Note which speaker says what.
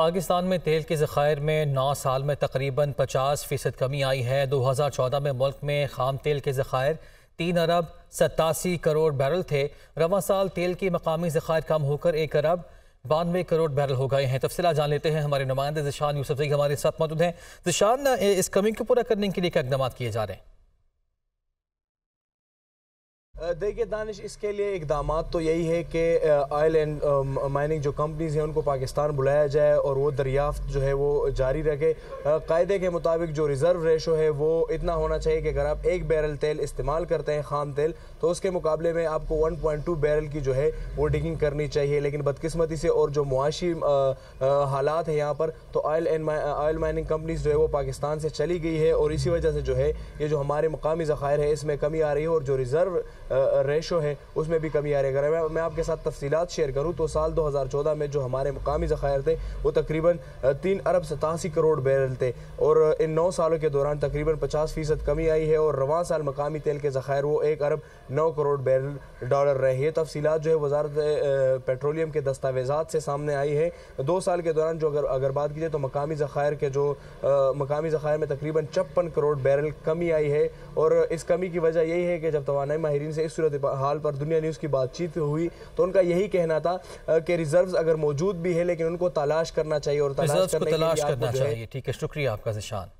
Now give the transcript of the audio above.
Speaker 1: पाकिस्तान में तेल के ज़खायर में नौ साल में तकरीबन पचास फ़ीसद कमी आई है दो हज़ार चौदह में मुल्क में खाम तेल के ज़खायर तीन अरब सतासी करोड़ बैरल थे रवा साल तेल की मकामी ज़खायर कम होकर एक अरब बानवे करोड़ बैरल हो गए हैं तफसला जान लेते हैं हमारे नुमाइंदे जिशान यूसुफ हमारे साथ मौजूद हैं जिशान इस कमी को पूरा करने के लिए क्या इकदाम किए जा रहे हैं
Speaker 2: देखिए दानिश इसके लिए इकदाम तो यही है कि आयल एंड माइनिंग जो कंपनीज़ हैं उनको पाकिस्तान बुलाया जाए और वो दरियाफ्त जो है वो जारी रखे कायदे के मुताबिक जो रिज़र्व रेशो है वो इतना होना चाहिए कि अगर आप एक बैरल तेल इस्तेमाल करते हैं खाम तेल तो उसके मुकाबले में आपको 1.2 बैरल की जो है वो डिगिंग करनी चाहिए लेकिन बदकस्मती से और जो मुआशी हालात हैं यहाँ पर तो oil and oil mining companies जो है वो पाकिस्तान से चली गई है और इसी वजह से जो है ये जो हमारे मकामी ज़ख़ायर है इसमें कमी आ रही है और जो रिज़र्व रेशो हैं उसमें भी कमी आ रही है अगर मैं, मैं आपके साथ तफसीत शेयर करूँ तो साल दो हज़ार चौदह में जो हमारे मुकामी ज़खायर थे वो तकरीबन तीन अरब सतासी करोड़ बैरल थे और इन नौ सालों के दौरान तकरीबन पचास फ़ीसद कमी आई है और रवान साल मकामी तेल के ज़खायर वो एक अरब नौ करोड़ बैरल डॉलर रहे ये तफसीत जो है वजारत पेट्रोलियम के दस्तावेज़ा से सामने आई है दो साल के दौरान जो अगर अगर बात की जाए तो मकामी ज़खायर के जो मकामी ज़खायर में तकरीबन छप्पन करोड़ बैरल कमी आई है और इस कमी की वजह यही है कि जब तो माहरीन से से इस सूरत हाल पर दुनिया न्यूज़ की बातचीत हुई तो उनका यही कहना था कि रिजर्व्स अगर मौजूद भी है लेकिन उनको तलाश करना चाहिए और तलाश करने तलाश करना चाहिए
Speaker 1: ठीक है शुक्रिया आपका जिशान